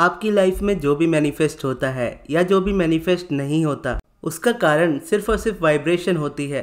आपकी लाइफ में जो भी मैनिफेस्ट होता है या जो भी मैनिफेस्ट नहीं होता उसका कारण सिर्फ और सिर्फ वाइब्रेशन होती है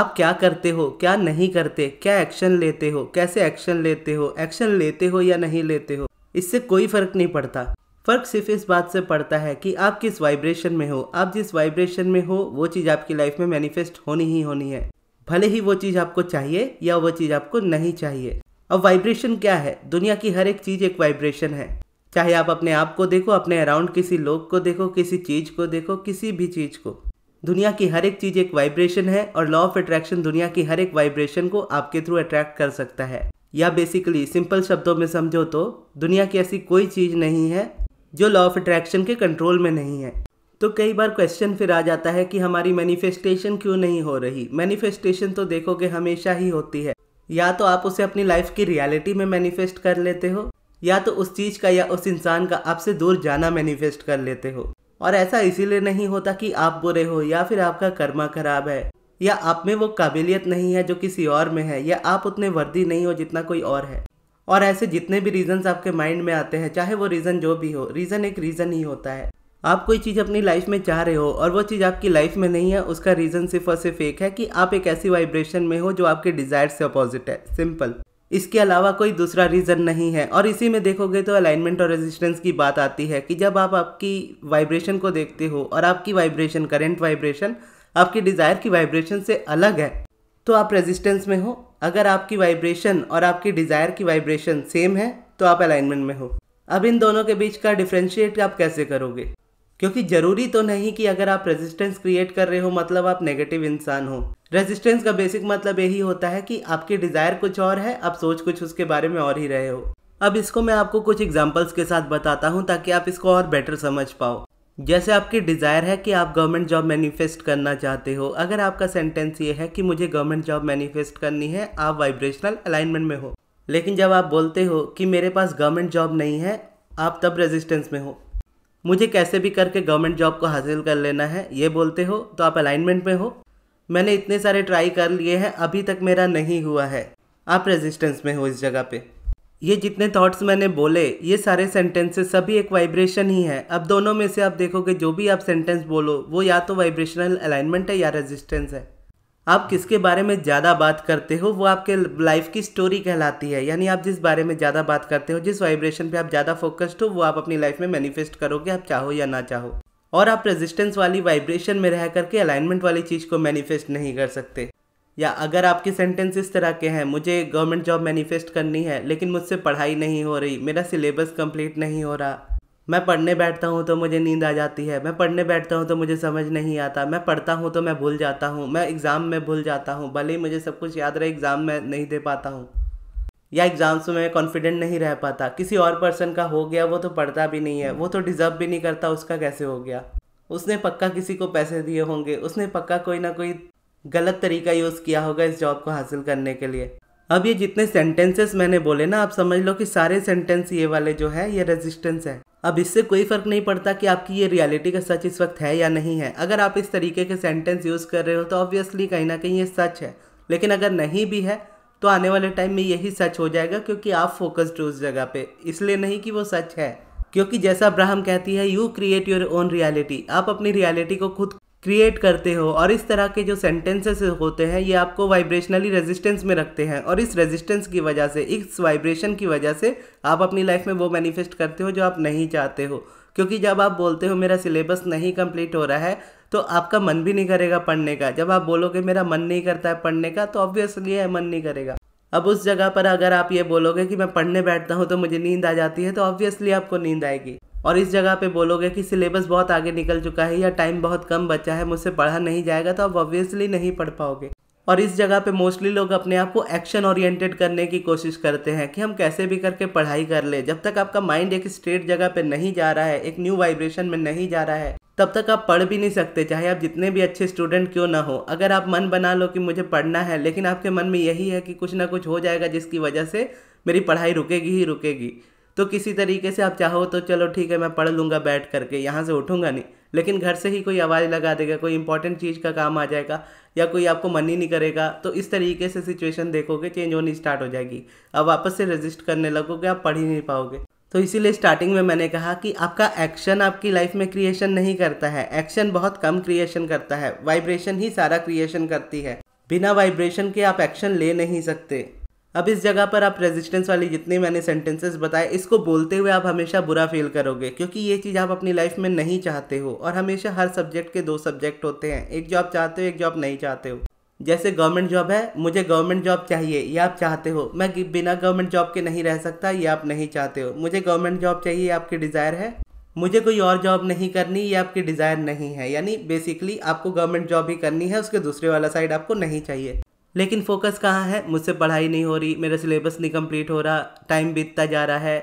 आप क्या करते हो क्या नहीं करते क्या एक्शन लेते हो कैसे एक्शन लेते हो एक्शन लेते हो या नहीं लेते हो इससे कोई फर्क नहीं पड़ता फ़र्क सिर्फ इस बात से पड़ता है कि आप किस वाइब्रेशन में हो आप जिस वाइब्रेशन में हो वो चीज़ आपकी लाइफ में मैनिफेस्ट होनी ही होनी है भले ही वो चीज़ आपको चाहिए या वो चीज़ आपको नहीं चाहिए अब वाइब्रेशन क्या है दुनिया की हर एक चीज़ एक वाइब्रेशन है चाहे आप अपने आप को देखो अपने अराउंड किसी लोग को देखो किसी चीज़ को देखो किसी भी चीज़ को दुनिया की हर एक चीज़ एक वाइब्रेशन है और लॉ ऑफ अट्रैक्शन दुनिया की हर एक वाइब्रेशन को आपके थ्रू अट्रैक्ट कर सकता है या बेसिकली सिंपल शब्दों में समझो तो दुनिया की ऐसी कोई चीज़ नहीं है जो लॉ ऑफ अट्रैक्शन के कंट्रोल में नहीं है तो कई बार क्वेश्चन फिर आ जाता है कि हमारी मैनिफेस्टेशन क्यों नहीं हो रही मैनिफेस्टेशन तो देखोगे हमेशा ही होती है या तो आप उसे अपनी लाइफ की रियलिटी में मैनिफेस्ट कर लेते हो या तो उस चीज़ का या उस इंसान का आपसे दूर जाना मैनिफेस्ट कर लेते हो और ऐसा इसीलिए नहीं होता कि आप बुरे हो या फिर आपका कर्मा खराब है या आप में वो काबिलियत नहीं है जो किसी और में है या आप उतने वर्दी नहीं हो जितना कोई और है और ऐसे जितने भी रीजंस आपके माइंड में आते हैं चाहे वो रीज़न जो भी हो रीज़न एक रीज़न ही होता है आप कोई चीज़ अपनी लाइफ में चाह रहे हो और वो चीज़ आपकी लाइफ में नहीं है उसका रीज़न सिर्फ और सिर्फ एक है कि आप एक ऐसी वाइब्रेशन में हो जो आपके डिज़ायर से अपोजिट है सिंपल इसके अलावा कोई दूसरा रीज़न नहीं है और इसी में देखोगे तो अलाइनमेंट और रेजिस्टेंस की बात आती है कि जब आप आपकी वाइब्रेशन को देखते हो और आपकी वाइब्रेशन करेंट वाइब्रेशन आपकी डिज़ायर की वाइब्रेशन से अलग है तो आप रेजिस्टेंस में हो अगर आपकी वाइब्रेशन और आपकी डिज़ायर की वाइब्रेशन सेम है तो आप अलाइनमेंट में हो अब इन दोनों के बीच का डिफ्रेंशिएट आप कैसे करोगे क्योंकि ज़रूरी तो नहीं कि अगर आप रेजिस्टेंस क्रिएट कर रहे हो मतलब आप नेगेटिव इंसान हो रेजिस्टेंस का बेसिक मतलब यही होता है कि आपकी डिज़ायर कुछ और है आप सोच कुछ उसके बारे में और ही रहे हो अब इसको मैं आपको कुछ एग्जाम्पल्स के साथ बताता हूँ ताकि आप इसको और बेटर समझ पाओ जैसे आपकी डिज़ायर है कि आप गवर्नमेंट जॉब मैनिफेस्ट करना चाहते हो अगर आपका सेंटेंस ये है कि मुझे गवर्नमेंट जॉब मैनिफेस्ट करनी है आप वाइब्रेशनल अलाइनमेंट में हो लेकिन जब आप बोलते हो कि मेरे पास गवर्नमेंट जॉब नहीं है आप तब रेजिस्टेंस में हो मुझे कैसे भी करके गवर्नमेंट जॉब को हासिल कर लेना है ये बोलते हो तो आप अलाइनमेंट में हो मैंने इतने सारे ट्राई कर लिए हैं अभी तक मेरा नहीं हुआ है आप रेजिस्टेंस में हो इस जगह पे ये जितने थॉट्स मैंने बोले ये सारे सेंटेंसेस सभी एक वाइब्रेशन ही है अब दोनों में से आप देखोगे जो भी आप सेंटेंस बोलो वो या तो वाइब्रेशनल अलाइनमेंट है या रेजिस्टेंस है आप किसके बारे में ज़्यादा बात करते हो वो आपके लाइफ की स्टोरी कहलाती है यानी आप जिस बारे में ज़्यादा बात करते हो जिस वाइब्रेशन पे आप ज़्यादा फोकस्ड हो वो आप अपनी लाइफ में मैनिफेस्ट करोगे आप चाहो या ना चाहो और आप रेजिस्टेंस वाली वाइब्रेशन में रह करके अलाइनमेंट वाली चीज़ को मैनिफेस्ट नहीं कर सकते या अगर आपके सेंटेंस इस तरह के हैं मुझे गवर्नमेंट जॉब मैनिफेस्ट करनी है लेकिन मुझसे पढ़ाई नहीं हो रही मेरा सिलेबस कंप्लीट नहीं हो रहा मैं पढ़ने बैठता हूँ तो मुझे नींद आ जाती है मैं पढ़ने बैठता हूँ तो मुझे समझ नहीं आता मैं पढ़ता हूँ तो मैं भूल जाता हूँ मैं एग्ज़ाम में भूल जाता हूँ भले ही मुझे सब कुछ याद रहे एग्ज़ाम में नहीं दे पाता हूँ या एग्ज़ाम्स में कॉन्फिडेंट नहीं रह पाता किसी और पर्सन का हो गया वो तो पढ़ता भी नहीं है वो तो डिज़र्व भी नहीं करता उसका कैसे हो गया उसने पक्का किसी को पैसे दिए होंगे उसने पक्का कोई ना कोई गलत तरीका यूज़ किया होगा इस जॉब को हासिल करने के लिए अब ये जितने सेंटेंसेस मैंने बोले ना आप समझ लो कि सारे सेंटेंस ये वाले जो है ये रेजिस्टेंस है अब इससे कोई फ़र्क नहीं पड़ता कि आपकी ये रियलिटी का सच इस वक्त है या नहीं है अगर आप इस तरीके के सेंटेंस यूज़ कर रहे हो तो ऑब्वियसली कहीं ना कहीं ये सच है लेकिन अगर नहीं भी है तो आने वाले टाइम में यही सच हो जाएगा क्योंकि आप फोकस्ड हो उस जगह पे इसलिए नहीं कि वो सच है क्योंकि जैसा अब्राहम कहती है you create your own reality आप अपनी रियलिटी को खुद क्रिएट करते हो और इस तरह के जो सेंटेंसेस होते हैं ये आपको वाइब्रेशनली रेजिस्टेंस में रखते हैं और इस रेजिस्टेंस की वजह से इस वाइब्रेशन की वजह से आप अपनी लाइफ में वो मैनिफेस्ट करते हो जो आप नहीं चाहते हो क्योंकि जब आप बोलते हो मेरा सिलेबस नहीं कंप्लीट हो रहा है तो आपका मन भी नहीं करेगा पढ़ने का जब आप बोलोगे मेरा मन नहीं करता है पढ़ने का तो ऑब्वियसली है मन नहीं करेगा अब उस जगह पर अगर आप ये बोलोगे कि मैं पढ़ने बैठता हूँ तो मुझे नींद आ जाती है तो ऑब्वियसली आपको नींद आएगी और इस जगह पे बोलोगे कि सिलेबस बहुत आगे निकल चुका है या टाइम बहुत कम बचा है मुझसे पढ़ा नहीं जाएगा तो आप ऑब्वियसली नहीं पढ़ पाओगे और इस जगह पे मोस्टली लोग अपने आप को एक्शन ओरिएंटेड करने की कोशिश करते हैं कि हम कैसे भी करके पढ़ाई कर ले जब तक आपका माइंड एक स्ट्रेट जगह पे नहीं जा रहा है एक न्यू वाइब्रेशन में नहीं जा रहा है तब तक आप पढ़ भी नहीं सकते चाहे आप जितने भी अच्छे स्टूडेंट क्यों ना हो अगर आप मन बना लो कि मुझे पढ़ना है लेकिन आपके मन में यही है कि कुछ ना कुछ हो जाएगा जिसकी वजह से मेरी पढ़ाई रुकेगी ही रुकेगी तो किसी तरीके से आप चाहो तो चलो ठीक है मैं पढ़ लूँगा बैठ करके यहाँ से उठूँगा नहीं लेकिन घर से ही कोई आवाज़ लगा देगा कोई इंपॉर्टेंट चीज़ का काम आ जाएगा या कोई आपको मन ही नहीं करेगा तो इस तरीके से सिचुएशन देखोगे चेंज होनी स्टार्ट हो जाएगी अब वापस से रजिस्ट करने लगोगे आप पढ़ ही नहीं पाओगे तो इसीलिए स्टार्टिंग में मैंने कहा कि आपका एक्शन आपकी लाइफ में क्रिएशन नहीं करता है एक्शन बहुत कम क्रिएशन करता है वाइब्रेशन ही सारा क्रिएशन करती है बिना वाइब्रेशन के आप एक्शन ले नहीं सकते अब इस जगह पर आप रेजिस्टेंस वाले जितने मैंने सेंटेंसेस बताए इसको बोलते हुए आप हमेशा बुरा फील करोगे क्योंकि ये चीज़ आप अपनी लाइफ में नहीं चाहते हो और हमेशा हर सब्जेक्ट के दो सब्जेक्ट होते हैं एक जो आप चाहते हो एक जो आप नहीं चाहते हो जैसे गवर्नमेंट जॉब है मुझे गवर्नमेंट जॉब चाहिए ये आप चाहते हो मैं बिना गवर्नमेंट जॉब के नहीं रह सकता ये आप नहीं चाहते हो मुझे गवर्नमेंट जॉब चाहिए आपकी डिज़ायर है मुझे कोई और जॉब नहीं करनी ये आपकी डिज़ायर नहीं है यानी बेसिकली आपको गवर्नमेंट जॉब ही करनी है उसके दूसरे वाला साइड आपको नहीं चाहिए लेकिन फोकस कहाँ है मुझसे पढ़ाई नहीं हो रही मेरा सिलेबस नहीं कंप्लीट हो रहा टाइम बीतता जा रहा है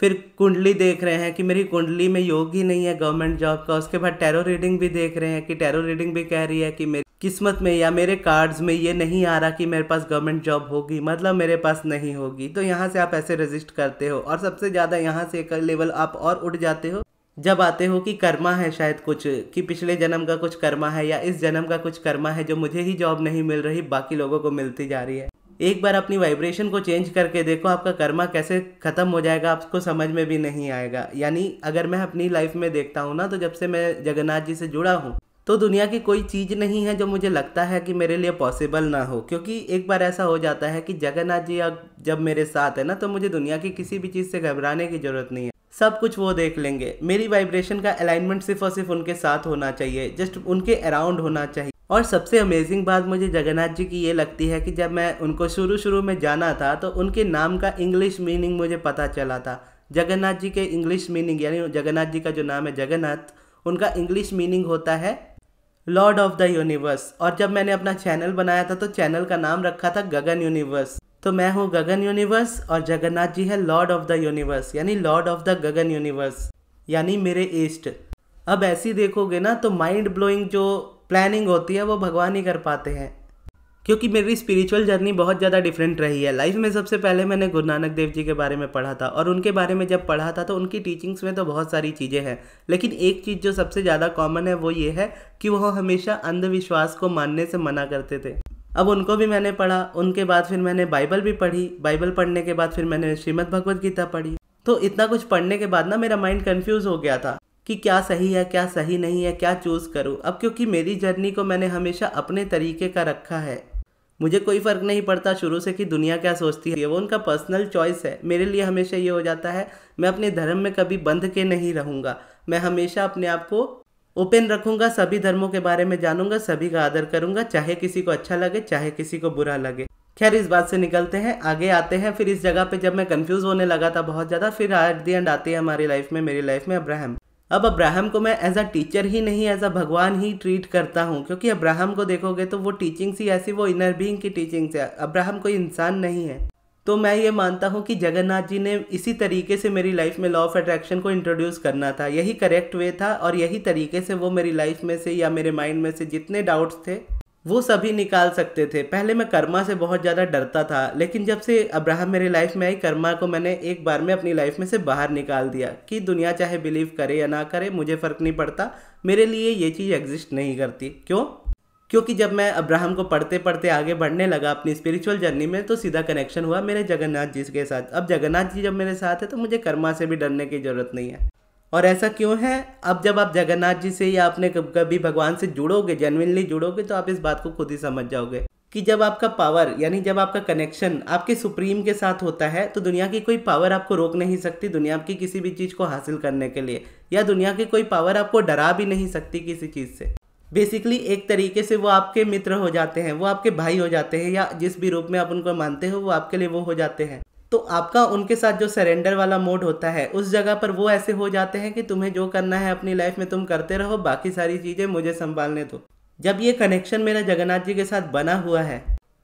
फिर कुंडली देख रहे हैं कि मेरी कुंडली में योग ही नहीं है गवर्नमेंट जॉब का उसके बाद टैरो रीडिंग भी देख रहे हैं कि टैरो रीडिंग भी कह रही है कि मेरी किस्मत में या मेरे कार्ड्स में ये नहीं आ रहा कि मेरे पास गवर्नमेंट जॉब होगी मतलब मेरे पास नहीं होगी तो यहाँ से आप ऐसे रजिस्ट करते हो और सबसे ज़्यादा यहाँ से एक लेवल आप और उठ जाते हो जब आते हो कि कर्मा है शायद कुछ कि पिछले जन्म का कुछ कर्मा है या इस जन्म का कुछ कर्मा है जो मुझे ही जॉब नहीं मिल रही बाकी लोगों को मिलती जा रही है एक बार अपनी वाइब्रेशन को चेंज करके देखो आपका कर्मा कैसे ख़त्म हो जाएगा आपको समझ में भी नहीं आएगा यानी अगर मैं अपनी लाइफ में देखता हूँ ना तो जब से मैं जगन्नाथ जी से जुड़ा हूँ तो दुनिया की कोई चीज़ नहीं है जो मुझे लगता है कि मेरे लिए पॉसिबल ना हो क्योंकि एक बार ऐसा हो जाता है कि जगन्नाथ जी अब जब मेरे साथ है ना तो मुझे दुनिया की किसी भी चीज़ से घबराने की ज़रूरत नहीं है सब कुछ वो देख लेंगे मेरी वाइब्रेशन का अलाइनमेंट सिर्फ और सिर्फ उनके साथ होना चाहिए जस्ट उनके अराउंड होना चाहिए और सबसे अमेजिंग बात मुझे जगन्नाथ जी की ये लगती है कि जब मैं उनको शुरू शुरू में जाना था तो उनके नाम का इंग्लिश मीनिंग मुझे पता चला था जगन्नाथ जी के इंग्लिश मीनिंग यानी जगन्नाथ जी का जो नाम है जगन्नाथ उनका इंग्लिश मीनिंग होता है लॉर्ड ऑफ द यूनिवर्स और जब मैंने अपना चैनल बनाया था तो चैनल का नाम रखा था गगन यूनिवर्स तो मैं हूँ गगन यूनिवर्स और जगन्नाथ जी है लॉर्ड ऑफ द यूनिवर्स यानी लॉर्ड ऑफ द गगन यूनिवर्स यानी मेरे ईस्ट अब ऐसी देखोगे ना तो माइंड ब्लोइंग जो प्लानिंग होती है वो भगवान ही कर पाते हैं क्योंकि मेरी स्पिरिचुअल जर्नी बहुत ज़्यादा डिफरेंट रही है लाइफ में सबसे पहले मैंने गुरु नानक देव जी के बारे में पढ़ा था और उनके बारे में जब पढ़ा था तो उनकी टीचिंग्स में तो बहुत सारी चीज़ें हैं लेकिन एक चीज़ जो सबसे ज़्यादा कॉमन है वो ये है कि वह हमेशा अंधविश्वास को मानने से मना करते थे अब उनको भी मैंने पढ़ा उनके बाद फिर मैंने बाइबल भी पढ़ी बाइबल पढ़ने के बाद फिर मैंने श्रीमद भगवद गीता पढ़ी तो इतना कुछ पढ़ने के बाद ना मेरा माइंड कन्फ्यूज़ हो गया था कि क्या सही है क्या सही नहीं है क्या चूज़ करूँ अब क्योंकि मेरी जर्नी को मैंने हमेशा अपने तरीके का रखा है मुझे कोई फ़र्क नहीं पड़ता शुरू से कि दुनिया क्या सोचती है वो उनका पर्सनल चॉइस है मेरे लिए हमेशा ये हो जाता है मैं अपने धर्म में कभी बंध के नहीं रहूँगा मैं हमेशा अपने आप को ओपन रखूंगा सभी धर्मों के बारे में जानूंगा सभी का आदर करूंगा चाहे किसी को अच्छा लगे चाहे किसी को बुरा लगे खैर इस बात से निकलते हैं आगे आते हैं फिर इस जगह पे जब मैं कंफ्यूज होने लगा था बहुत ज़्यादा फिर एट दी एंड आती है हमारी लाइफ में मेरी लाइफ में अब्राहम अब अब्राहम को मैं एज अ टीचर ही नहीं एज अ भगवान ही ट्रीट करता हूँ क्योंकि अब्राहम को देखोगे तो वो टीचिंग्स ही ऐसी वो इनर बींग की टीचिंग्स है अब्राहम कोई इंसान नहीं है तो मैं ये मानता हूँ कि जगन्नाथ जी ने इसी तरीके से मेरी लाइफ में लॉ ऑफ अट्रैक्शन को इंट्रोड्यूस करना था यही करेक्ट वे था और यही तरीके से वो मेरी लाइफ में से या मेरे माइंड में से जितने डाउट्स थे वो सभी निकाल सकते थे पहले मैं कर्मा से बहुत ज़्यादा डरता था लेकिन जब से अब्राहम मेरी लाइफ में आई कर्मा को मैंने एक बार में अपनी लाइफ में से बाहर निकाल दिया कि दुनिया चाहे बिलीव करे या ना करे मुझे फ़र्क नहीं पड़ता मेरे लिए ये चीज़ एग्जिस्ट नहीं करती क्यों क्योंकि जब मैं अब्राहम को पढ़ते पढ़ते आगे बढ़ने लगा अपनी स्पिरिचुअल जर्नी में तो सीधा कनेक्शन हुआ मेरे जगन्नाथ जी के साथ अब जगन्नाथ जी जब मेरे साथ है तो मुझे कर्मा से भी डरने की ज़रूरत नहीं है और ऐसा क्यों है अब जब आप जगन्नाथ जी से या अपने कभी भगवान से जुड़ोगे जेनविनली जुड़ोगे तो आप इस बात को खुद ही समझ जाओगे कि जब आपका पावर यानी जब आपका कनेक्शन आपके सुप्रीम के साथ होता है तो दुनिया की कोई पावर आपको रोक नहीं सकती दुनिया की किसी भी चीज़ को हासिल करने के लिए या दुनिया की कोई पावर आपको डरा भी नहीं सकती किसी चीज़ से बेसिकली एक तरीके से वो आपके मित्र हो जाते हैं वो आपके भाई हो जाते हैं या जिस भी रूप में आप उनको मानते हो वो आपके लिए वो हो जाते हैं तो आपका उनके साथ जो सरेंडर वाला मोड होता है उस जगह पर वो ऐसे हो जाते हैं कि तुम्हें जो करना है अपनी लाइफ में तुम करते रहो बाकी सारी चीज़ें मुझे संभालने दो जब ये कनेक्शन मेरा जगन्नाथ जी के साथ बना हुआ है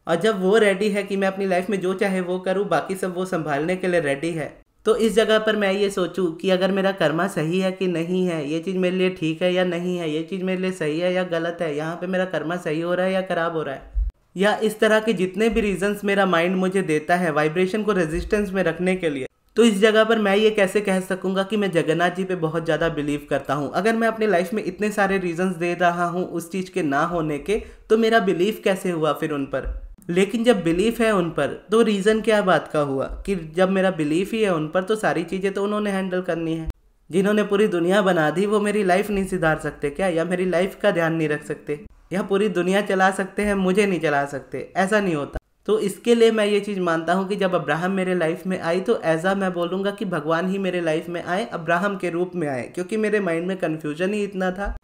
और जब वो रेडी है कि मैं अपनी लाइफ में जो चाहे वो करूँ बाकी सब वो संभालने के लिए रेडी है तो इस जगह पर मैं ये सोचूं कि अगर मेरा कर्मा सही है कि नहीं है ये चीज़ मेरे लिए ठीक है या नहीं है ये चीज़ मेरे लिए सही है या गलत है यहाँ पे मेरा कर्मा सही हो रहा है या खराब हो रहा है या इस तरह के जितने भी रीजंस मेरा माइंड मुझे देता है वाइब्रेशन को रेजिस्टेंस में रखने के लिए तो इस जगह पर मैं ये कैसे कह सकूंगा कि मैं जगन्नाथ जी पे बहुत ज़्यादा बिलीव करता हूँ अगर मैं अपने लाइफ में इतने सारे रीजंस दे रहा हूँ उस चीज़ के ना होने के तो मेरा बिलीव कैसे हुआ फिर उन पर लेकिन जब बिलीफ है उन पर तो रीज़न क्या बात का हुआ कि जब मेरा बिलीफ ही है उन पर तो सारी चीज़ें तो उन्होंने हैंडल करनी है जिन्होंने पूरी दुनिया बना दी वो मेरी लाइफ नहीं सुधार सकते क्या या मेरी लाइफ का ध्यान नहीं रख सकते या पूरी दुनिया चला सकते हैं मुझे नहीं चला सकते ऐसा नहीं होता तो इसके लिए मैं ये चीज़ मानता हूँ कि जब अब्राहम मेरे लाइफ में आई तो ऐसा मैं बोलूँगा कि भगवान ही मेरे लाइफ में आए अब्राहम के रूप में आए क्योंकि मेरे माइंड में कन्फ्यूजन ही इतना था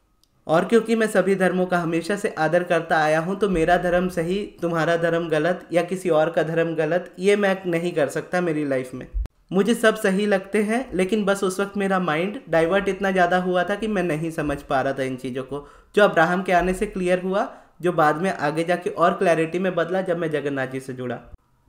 और क्योंकि मैं सभी धर्मों का हमेशा से आदर करता आया हूँ तो मेरा धर्म सही तुम्हारा धर्म गलत या किसी और का धर्म गलत ये मैं नहीं कर सकता मेरी लाइफ में मुझे सब सही लगते हैं लेकिन बस उस वक्त मेरा माइंड डाइवर्ट इतना ज़्यादा हुआ था कि मैं नहीं समझ पा रहा था इन चीज़ों को जो अब्राहम के आने से क्लियर हुआ जो बाद में आगे जाके और क्लैरिटी में बदला जब मैं जगन्नाथ जी से जुड़ा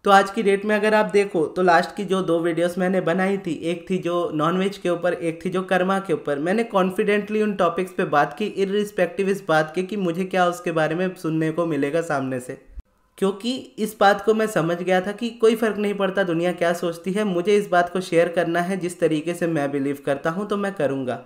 तो आज की डेट में अगर आप देखो तो लास्ट की जो दो वीडियोस मैंने बनाई थी एक थी जो नॉनवेज के ऊपर एक थी जो कर्मा के ऊपर मैंने कॉन्फिडेंटली उन टॉपिक्स पे बात की इरिस्पेक्टिव इस बात के कि मुझे क्या उसके बारे में सुनने को मिलेगा सामने से क्योंकि इस बात को मैं समझ गया था कि कोई फ़र्क नहीं पड़ता दुनिया क्या सोचती है मुझे इस बात को शेयर करना है जिस तरीके से मैं बिलीव करता हूँ तो मैं करूँगा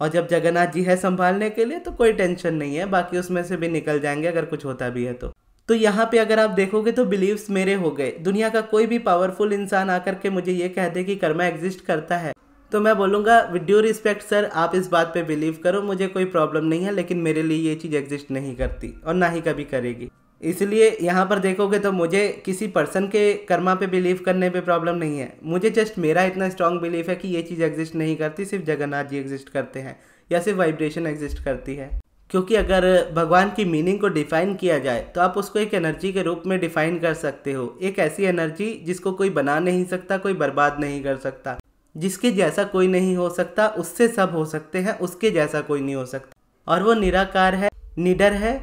और जब जगन्नाथ जी है संभालने के लिए तो कोई टेंशन नहीं है बाकी उसमें से भी निकल जाएंगे अगर कुछ होता भी है तो तो यहाँ पे अगर आप देखोगे तो बिलीव्स मेरे हो गए दुनिया का कोई भी पावरफुल इंसान आकर के मुझे ये कह दे कि कर्मा एग्जिस्ट करता है तो मैं बोलूँगा विद ड्यू रिस्पेक्ट सर आप इस बात पे बिलीव करो मुझे कोई प्रॉब्लम नहीं है लेकिन मेरे लिए ये चीज़ एग्जिस्ट नहीं करती और ना ही कभी करेगी इसलिए यहाँ पर देखोगे तो मुझे किसी पर्सन के कर्मा पे बिलीव करने पे प्रॉब्लम नहीं है मुझे जस्ट मेरा इतना स्ट्रांग बिलीव है कि ये चीज़ एग्जिस्ट नहीं करती सिर्फ जगन्नाथ जी एग्जिस्ट करते हैं या सिर्फ वाइब्रेशन एग्जिस्ट करती है क्योंकि अगर भगवान की मीनिंग को डिफाइन किया जाए तो आप उसको एक एनर्जी के रूप में डिफाइन कर सकते हो एक ऐसी एनर्जी जिसको कोई बना नहीं सकता कोई बर्बाद नहीं कर सकता जिसके जैसा कोई नहीं हो सकता उससे सब हो सकते हैं उसके जैसा कोई नहीं हो सकता और वो निराकार है निडर है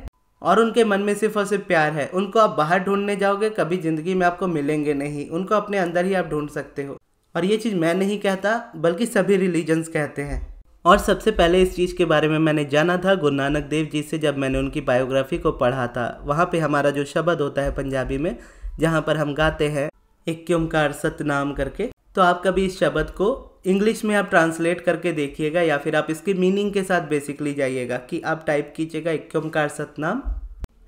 और उनके मन में सिर्फ और सिर्फ प्यार है उनको आप बाहर ढूंढने जाओगे कभी ज़िंदगी में आपको मिलेंगे नहीं उनको अपने अंदर ही आप ढूंढ सकते हो और ये चीज़ मैं नहीं कहता बल्कि सभी रिलीजन्स कहते हैं और सबसे पहले इस चीज़ के बारे में मैंने जाना था गुरु नानक देव जी से जब मैंने उनकी बायोग्राफी को पढ़ा था वहाँ पे हमारा जो शब्द होता है पंजाबी में जहाँ पर हम गाते हैं एक ओमकार सतनाम करके तो आप कभी इस शब्द को इंग्लिश में आप ट्रांसलेट करके देखिएगा या फिर आप इसकी मीनिंग के साथ बेसिकली जाइएगा कि आप टाइप कीजिएगा एक Omkar Satnam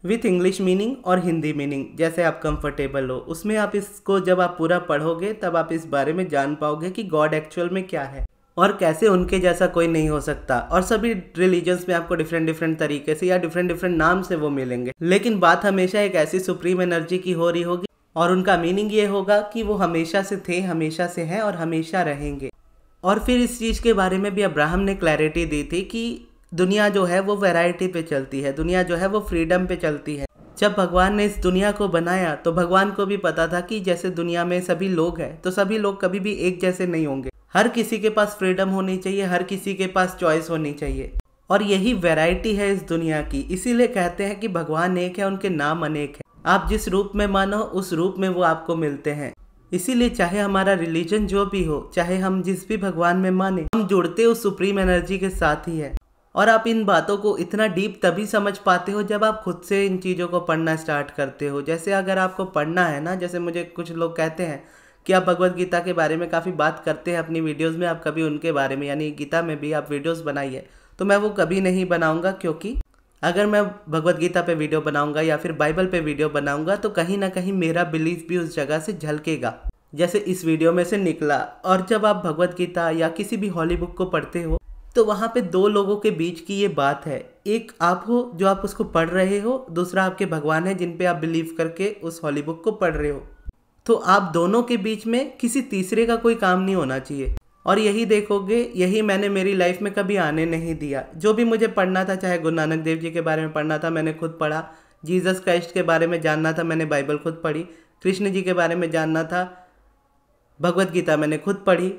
with English meaning और हिंदी मीनिंग जैसे आप कंफर्टेबल हो उसमें आप इसको जब आप पूरा पढ़ोगे तब आप इस बारे में जान पाओगे कि गॉड एक्चुअल में क्या है और कैसे उनके जैसा कोई नहीं हो सकता और सभी रिलीजन्स में आपको डिफरेंट डिफरेंट तरीके से या डिफरेंट डिफरेंट नाम से वो मिलेंगे लेकिन बात हमेशा एक ऐसी सुप्रीम एनर्जी की हो रही होगी और उनका मीनिंग ये होगा कि वो हमेशा से थे हमेशा से हैं और हमेशा रहेंगे और फिर इस चीज़ के बारे में भी अब्राहम ने क्लैरिटी दी थी कि दुनिया जो है वो वैरायटी पे चलती है दुनिया जो है वो फ्रीडम पे चलती है जब भगवान ने इस दुनिया को बनाया तो भगवान को भी पता था कि जैसे दुनिया में सभी लोग हैं तो सभी लोग कभी भी एक जैसे नहीं होंगे हर किसी के पास फ्रीडम होनी चाहिए हर किसी के पास चॉइस होनी चाहिए और यही वैरायटी है इस दुनिया की इसीलिए कहते हैं कि भगवान एक है उनके नाम अनेक है आप जिस रूप में मानो उस रूप में वो आपको मिलते हैं इसीलिए चाहे हमारा रिलीजन जो भी हो चाहे हम जिस भी भगवान में माने हम जुड़ते उस सुप्रीम एनर्जी के साथ ही है और आप इन बातों को इतना डीप तभी समझ पाते हो जब आप खुद से इन चीज़ों को पढ़ना स्टार्ट करते हो जैसे अगर आपको पढ़ना है ना जैसे मुझे कुछ लोग कहते हैं कि आप भगवत गीता के बारे में काफ़ी बात करते हैं अपनी वीडियोस में आप कभी उनके बारे में यानी गीता में भी आप वीडियोस बनाइए तो मैं वो कभी नहीं बनाऊंगा क्योंकि अगर मैं भगवत गीता पे वीडियो बनाऊंगा या फिर बाइबल पे वीडियो बनाऊंगा तो कहीं ना कहीं मेरा बिलीफ भी उस जगह से झलकेगा जैसे इस वीडियो में से निकला और जब आप भगवत गीता या किसी भी हॉली बुक को पढ़ते हो तो वहाँ पे दो लोगों के बीच की ये बात है एक आप हो जो आप उसको पढ़ रहे हो दूसरा आपके भगवान है जिन पे आप बिलीव करके उस हॉली बुक को पढ़ रहे हो तो आप दोनों के बीच में किसी तीसरे का कोई काम नहीं होना चाहिए और यही देखोगे यही मैंने मेरी लाइफ में कभी आने नहीं दिया जो भी मुझे पढ़ना था चाहे गुरु नानक देव जी के बारे में पढ़ना था मैंने खुद पढ़ा जीसस क्राइस्ट के बारे में जानना था मैंने बाइबल खुद पढ़ी कृष्ण जी के बारे में जानना था भगवत गीता मैंने खुद पढ़ी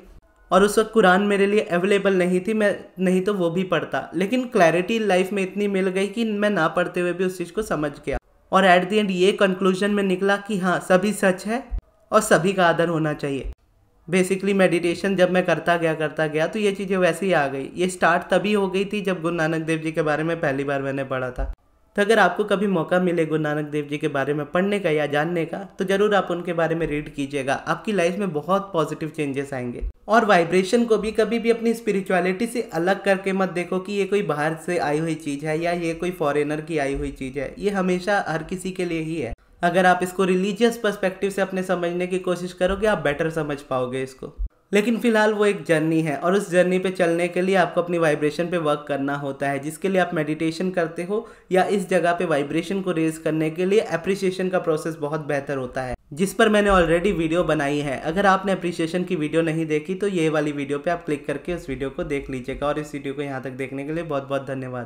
और उस वक्त कुरान मेरे लिए अवेलेबल नहीं थी मैं नहीं तो वो भी पढ़ता लेकिन क्लैरिटी लाइफ में इतनी मिल गई कि मैं ना पढ़ते हुए भी उस चीज़ को समझ गया और एट दी एंड ये कंक्लूजन में निकला कि हाँ सभी सच है और सभी का आदर होना चाहिए बेसिकली मेडिटेशन जब मैं करता गया करता गया तो ये चीज़ें वैसे ही आ गई ये स्टार्ट तभी हो गई थी जब गुरु नानक देव जी के बारे में पहली बार मैंने पढ़ा था तो अगर आपको कभी मौका मिले गुरु नानक देव जी के बारे में पढ़ने का या जानने का तो ज़रूर आप उनके बारे में रीड कीजिएगा आपकी लाइफ में बहुत पॉजिटिव चेंजेस आएंगे और वाइब्रेशन को भी कभी भी अपनी स्पिरिचुअलिटी से अलग करके मत देखो कि ये कोई बाहर से आई हुई चीज़ है या ये कोई फॉरेनर की आई हुई चीज़ है ये हमेशा हर किसी के लिए ही है अगर आप इसको रिलीजियस पर्सपेक्टिव से अपने समझने की कोशिश करोगे आप बेटर समझ पाओगे इसको लेकिन फिलहाल वो एक जर्नी है और उस जर्नी पे चलने के लिए आपको अपनी वाइब्रेशन पे वर्क करना होता है जिसके लिए आप मेडिटेशन करते हो या इस जगह पे वाइब्रेशन को रेज करने के लिए अप्रिसिएशन का प्रोसेस बहुत बेहतर होता है जिस पर मैंने ऑलरेडी वीडियो बनाई है अगर आपने अप्रिसिएशन की वीडियो नहीं देखी तो ये वाली वीडियो पे आप क्लिक करके उस वीडियो को देख लीजिएगा और इस वीडियो को यहाँ तक देखने के लिए बहुत बहुत धन्यवाद